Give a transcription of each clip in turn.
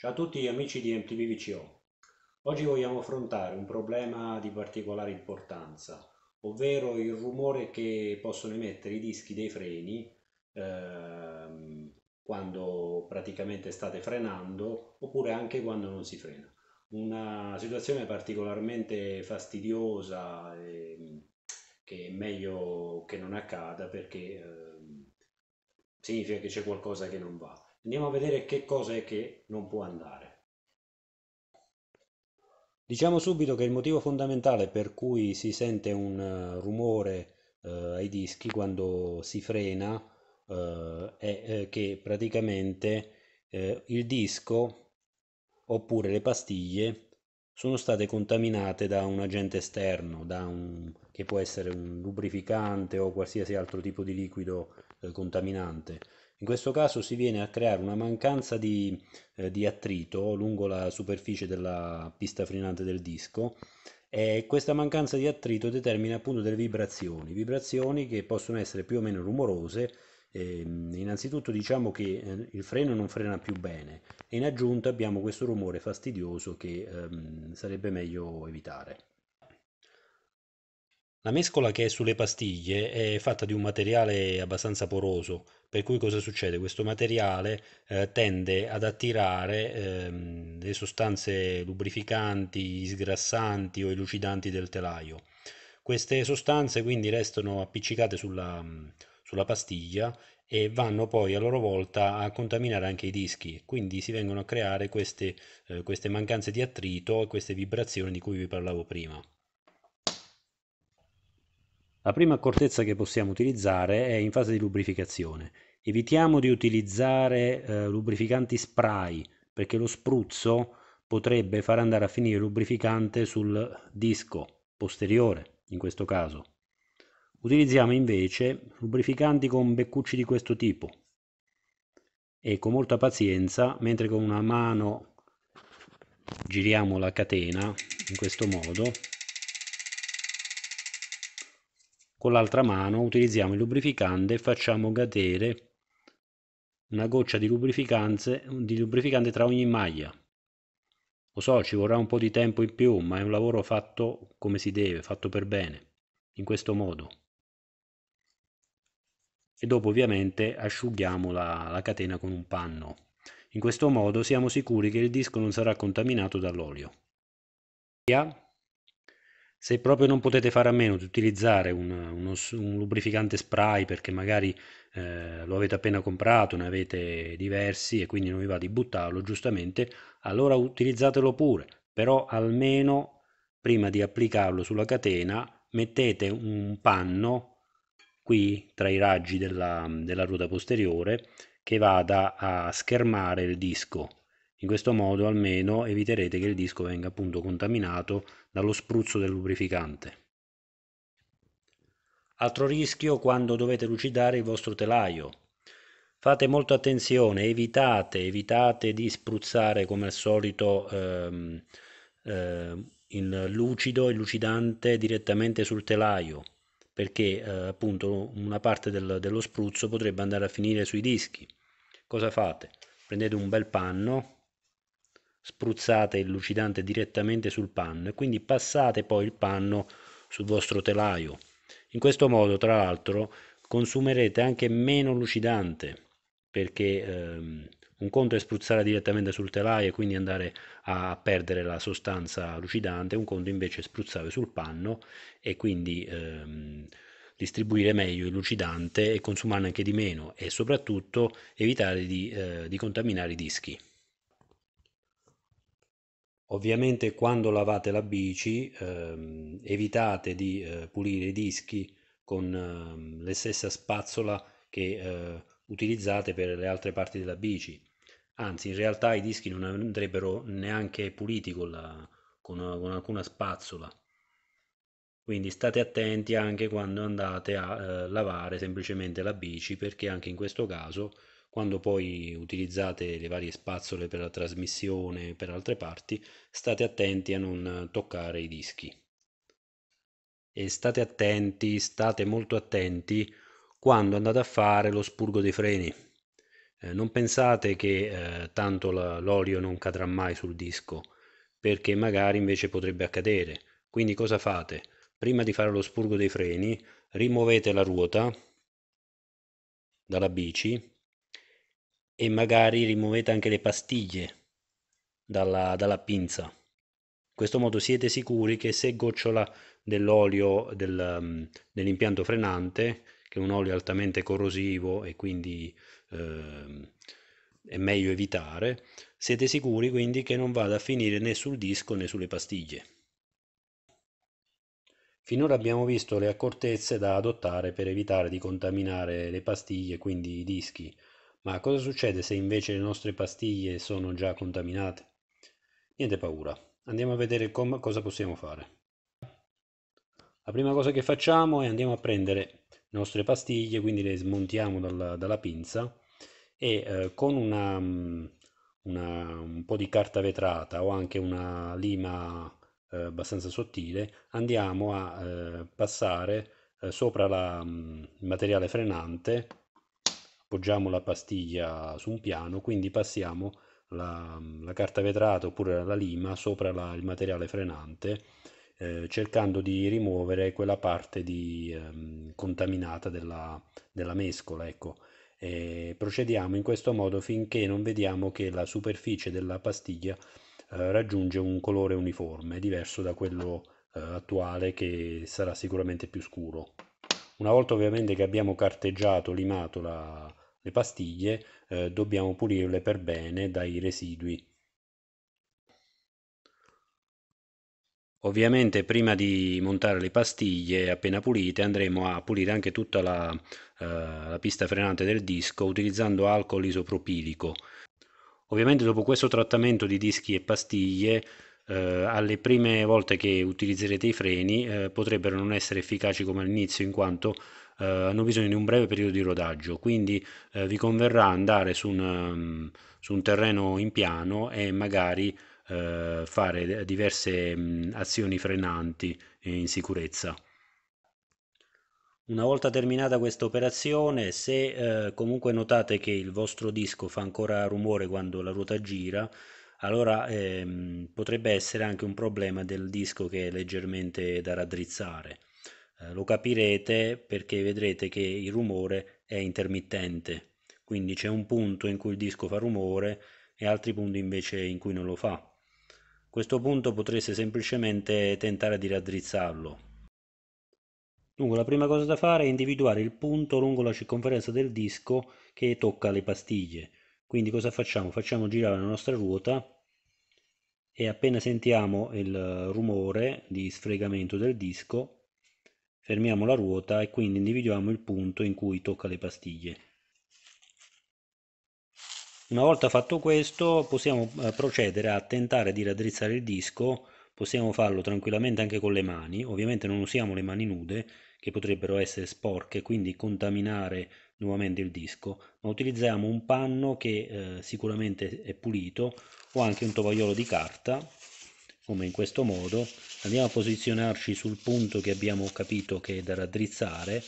Ciao a tutti gli amici di MTV VCO. Oggi vogliamo affrontare un problema di particolare importanza, ovvero il rumore che possono emettere i dischi dei freni ehm, quando praticamente state frenando oppure anche quando non si frena. Una situazione particolarmente fastidiosa ehm, che è meglio che non accada perché ehm, significa che c'è qualcosa che non va. Andiamo a vedere che cosa è che non può andare. Diciamo subito che il motivo fondamentale per cui si sente un eh, rumore eh, ai dischi quando si frena eh, è eh, che praticamente eh, il disco oppure le pastiglie sono state contaminate da un agente esterno, un, che può essere un lubrificante o qualsiasi altro tipo di liquido eh, contaminante. In questo caso si viene a creare una mancanza di, eh, di attrito lungo la superficie della pista frenante del disco e questa mancanza di attrito determina appunto delle vibrazioni, vibrazioni che possono essere più o meno rumorose. Eh, innanzitutto diciamo che eh, il freno non frena più bene e in aggiunta abbiamo questo rumore fastidioso che ehm, sarebbe meglio evitare. La mescola che è sulle pastiglie è fatta di un materiale abbastanza poroso, per cui cosa succede? Questo materiale eh, tende ad attirare ehm, le sostanze lubrificanti, sgrassanti o elucidanti del telaio. Queste sostanze quindi restano appiccicate sulla, sulla pastiglia e vanno poi a loro volta a contaminare anche i dischi, quindi si vengono a creare queste, eh, queste mancanze di attrito e queste vibrazioni di cui vi parlavo prima. La prima accortezza che possiamo utilizzare è in fase di lubrificazione. Evitiamo di utilizzare eh, lubrificanti spray perché lo spruzzo potrebbe far andare a finire il lubrificante sul disco posteriore, in questo caso. Utilizziamo invece lubrificanti con beccucci di questo tipo e con molta pazienza, mentre con una mano giriamo la catena in questo modo, Con l'altra mano utilizziamo il lubrificante e facciamo cadere una goccia di lubrificante, di lubrificante tra ogni maglia. Lo so, ci vorrà un po' di tempo in più, ma è un lavoro fatto come si deve, fatto per bene, in questo modo. E dopo ovviamente asciughiamo la, la catena con un panno. In questo modo siamo sicuri che il disco non sarà contaminato dall'olio. Se proprio non potete fare a meno di utilizzare un, uno, un lubrificante spray perché magari eh, lo avete appena comprato, ne avete diversi e quindi non vi va di buttarlo giustamente, allora utilizzatelo pure, però almeno prima di applicarlo sulla catena mettete un panno qui tra i raggi della, della ruota posteriore che vada a schermare il disco in questo modo almeno eviterete che il disco venga appunto contaminato dallo spruzzo del lubrificante. Altro rischio quando dovete lucidare il vostro telaio. Fate molta attenzione, evitate, evitate di spruzzare come al solito ehm, eh, il lucido, il lucidante direttamente sul telaio, perché eh, appunto una parte del, dello spruzzo potrebbe andare a finire sui dischi. Cosa fate? Prendete un bel panno, spruzzate il lucidante direttamente sul panno e quindi passate poi il panno sul vostro telaio. In questo modo, tra l'altro, consumerete anche meno lucidante perché ehm, un conto è spruzzare direttamente sul telaio e quindi andare a perdere la sostanza lucidante, un conto invece è spruzzare sul panno e quindi ehm, distribuire meglio il lucidante e consumarne anche di meno e soprattutto evitare di, eh, di contaminare i dischi. Ovviamente quando lavate la bici ehm, evitate di eh, pulire i dischi con ehm, la stessa spazzola che eh, utilizzate per le altre parti della bici. Anzi, in realtà i dischi non andrebbero neanche puliti con, la, con, con alcuna spazzola. Quindi state attenti anche quando andate a eh, lavare semplicemente la bici perché anche in questo caso quando poi utilizzate le varie spazzole per la trasmissione e per altre parti, state attenti a non toccare i dischi. E state attenti, state molto attenti quando andate a fare lo spurgo dei freni. Eh, non pensate che eh, tanto la, l'olio non cadrà mai sul disco, perché magari invece potrebbe accadere. Quindi cosa fate? Prima di fare lo spurgo dei freni, rimuovete la ruota dalla bici e magari rimuovete anche le pastiglie dalla, dalla pinza. In questo modo siete sicuri che se gocciola dell'olio del, mm, dell'impianto frenante, che è un olio altamente corrosivo e quindi eh, è meglio evitare, siete sicuri quindi che non vada a finire né sul disco né sulle pastiglie. Finora abbiamo visto le accortezze da adottare per evitare di contaminare le pastiglie quindi i dischi ma cosa succede se invece le nostre pastiglie sono già contaminate? Niente paura, andiamo a vedere com- cosa possiamo fare. La prima cosa che facciamo è andiamo a prendere le nostre pastiglie, quindi le smontiamo dalla, dalla pinza e eh, con una, mm, una, un po' di carta vetrata o anche una lima eh, abbastanza sottile andiamo a eh, passare eh, sopra la, mm, il materiale frenante appoggiamo la pastiglia su un piano, quindi passiamo la, la carta vetrata oppure la lima sopra la, il materiale frenante eh, cercando di rimuovere quella parte di, eh, contaminata della, della mescola. Ecco. E procediamo in questo modo finché non vediamo che la superficie della pastiglia eh, raggiunge un colore uniforme, diverso da quello eh, attuale che sarà sicuramente più scuro. Una volta ovviamente che abbiamo carteggiato, limato la, le pastiglie, eh, dobbiamo pulirle per bene dai residui. Ovviamente prima di montare le pastiglie appena pulite andremo a pulire anche tutta la, eh, la pista frenante del disco utilizzando alcol isopropilico. Ovviamente dopo questo trattamento di dischi e pastiglie eh, alle prime volte che utilizzerete i freni eh, potrebbero non essere efficaci come all'inizio in quanto eh, hanno bisogno di un breve periodo di rodaggio, quindi eh, vi converrà andare su un, um, su un, terreno in piano e magari eh, fare diverse um, azioni frenanti in sicurezza. Una volta terminata questa operazione, se eh, comunque notate che il vostro disco fa ancora rumore quando la ruota gira, allora ehm, potrebbe essere anche un problema del disco che è leggermente da raddrizzare. Eh, lo capirete perché vedrete che il rumore è intermittente, quindi c'è un punto in cui il disco fa rumore e altri punti invece in cui non lo fa. Questo punto potreste semplicemente tentare di raddrizzarlo. Dunque la prima cosa da fare è individuare il punto lungo la circonferenza del disco che tocca le pastiglie quindi cosa facciamo? Facciamo girare la nostra ruota e appena sentiamo il rumore di sfregamento del disco fermiamo la ruota e quindi individuiamo il punto in cui tocca le pastiglie. Una volta fatto questo possiamo eh, procedere a tentare di raddrizzare il disco Possiamo farlo tranquillamente anche con le mani, ovviamente non usiamo le mani nude che potrebbero essere sporche, quindi contaminare nuovamente il disco, ma utilizziamo un panno che eh, sicuramente è pulito o anche un tovagliolo di carta, come in questo modo. Andiamo a posizionarci sul punto che abbiamo capito che è da raddrizzare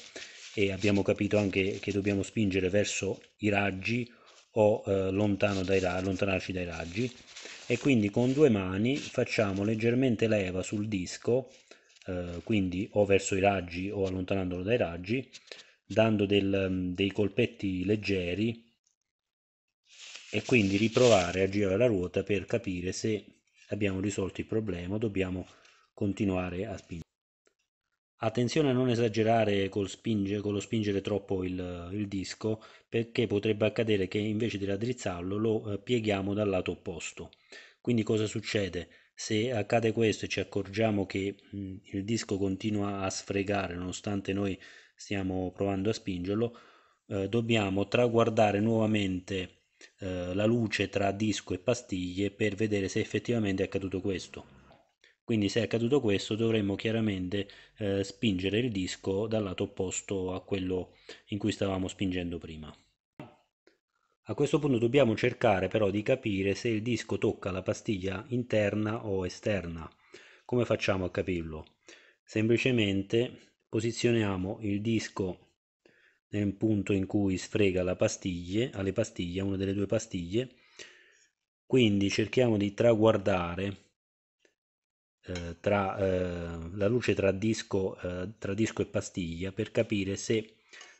e abbiamo capito anche che dobbiamo spingere verso i raggi o eh, dai, allontanarci dai raggi e quindi con due mani facciamo leggermente leva sul disco, eh, quindi o verso i raggi o allontanandolo dai raggi, dando del, mm, dei colpetti leggeri e quindi riprovare a girare la ruota per capire se abbiamo risolto il problema dobbiamo continuare a spingere. Attenzione a non esagerare col spinge, con lo spingere troppo il, il, disco perché potrebbe accadere che invece di raddrizzarlo lo eh, pieghiamo dal lato opposto. Quindi cosa succede? Se accade questo e ci accorgiamo che il disco continua a sfregare nonostante noi stiamo provando a spingerlo, eh, dobbiamo traguardare nuovamente eh, la luce tra disco e pastiglie per vedere se effettivamente è accaduto questo quindi se è accaduto questo dovremmo chiaramente eh, spingere il disco dal lato opposto a quello in cui stavamo spingendo prima. A questo punto dobbiamo cercare però di capire se il disco tocca la pastiglia interna o esterna. Come facciamo a capirlo? Semplicemente posizioniamo il disco nel punto in cui sfrega la pastiglie, alle pastiglie, una delle due pastiglie, quindi cerchiamo di traguardare eh, tra, eh, la luce tra disco, eh, tra disco, e pastiglia per capire se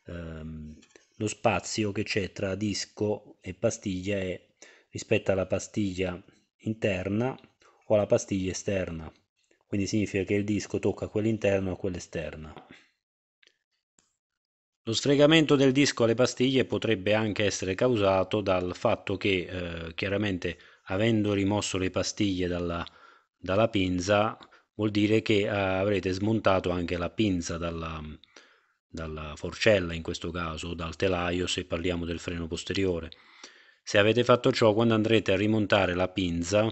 ehm, lo spazio che c'è tra disco e pastiglia è rispetto alla pastiglia interna o alla pastiglia esterna. Quindi significa che il disco tocca quell'interno o quella Lo sfregamento del disco alle pastiglie potrebbe anche essere causato dal fatto che eh, chiaramente avendo rimosso le pastiglie dalla dalla pinza vuol dire che eh, avrete smontato anche la pinza dalla, dalla forcella in questo caso dal telaio se parliamo del freno posteriore. Se avete fatto ciò quando andrete a rimontare la pinza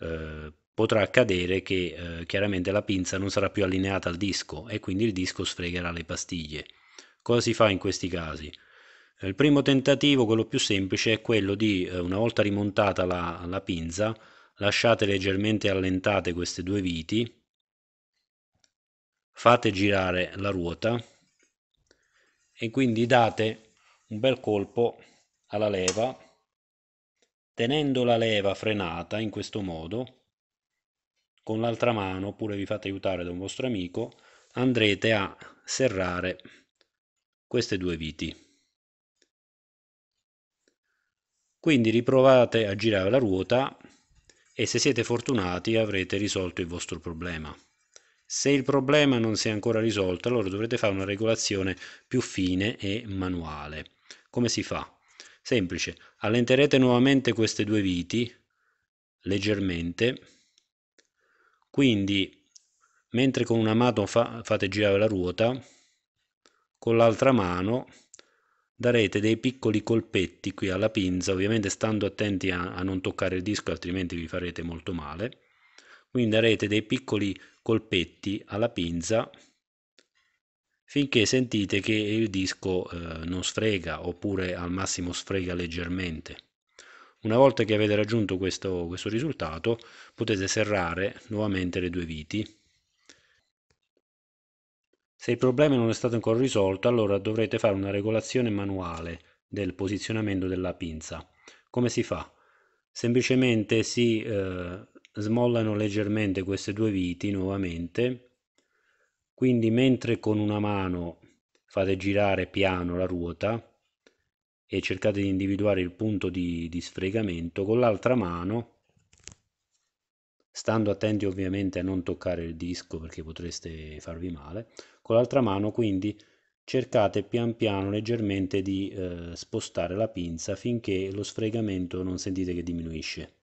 eh, potrà accadere che eh, chiaramente la pinza non sarà più allineata al disco e quindi il disco sfregherà le pastiglie. Cosa si fa in questi casi? Eh, il primo tentativo, quello più semplice, è quello di, eh, una volta rimontata la, la pinza, lasciate leggermente allentate queste due viti, fate girare la ruota e quindi date un bel colpo alla leva tenendo la leva frenata in questo modo con l'altra mano oppure vi fate aiutare da un vostro amico andrete a serrare queste due viti quindi riprovate a girare la ruota e se siete fortunati avrete risolto il vostro problema. Se il problema non si è ancora risolto, allora dovrete fare una regolazione più fine e manuale. Come si fa? Semplice, allenterete nuovamente queste due viti leggermente, quindi mentre con una mano fa, fate girare la ruota, con l'altra mano darete dei piccoli colpetti qui alla pinza ovviamente stando attenti a, a non toccare il disco altrimenti vi farete molto male quindi darete dei piccoli colpetti alla pinza finché sentite che il disco eh, non sfrega oppure al massimo sfrega leggermente una volta che avete raggiunto questo, questo risultato potete serrare nuovamente le due viti se il problema non è stato ancora risolto, allora dovrete fare una regolazione manuale del posizionamento della pinza. Come si fa? Semplicemente si eh, smollano leggermente queste due viti nuovamente, quindi mentre con una mano fate girare piano la ruota e cercate di individuare il punto di, di sfregamento, con l'altra mano stando attenti ovviamente a non toccare il disco perché potreste farvi male, con l'altra mano quindi cercate pian piano leggermente di eh, spostare la pinza finché lo sfregamento non sentite che diminuisce.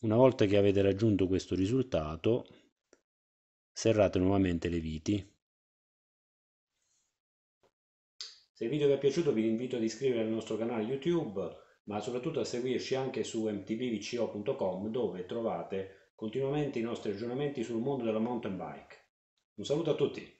Una volta che avete raggiunto questo risultato, serrate nuovamente le viti. Se il video vi è piaciuto vi invito ad iscrivervi al nostro canale YouTube ma soprattutto a seguirci anche su mtbvco.com dove trovate continuamente i nostri aggiornamenti sul mondo della mountain bike. Un saluto a tutti!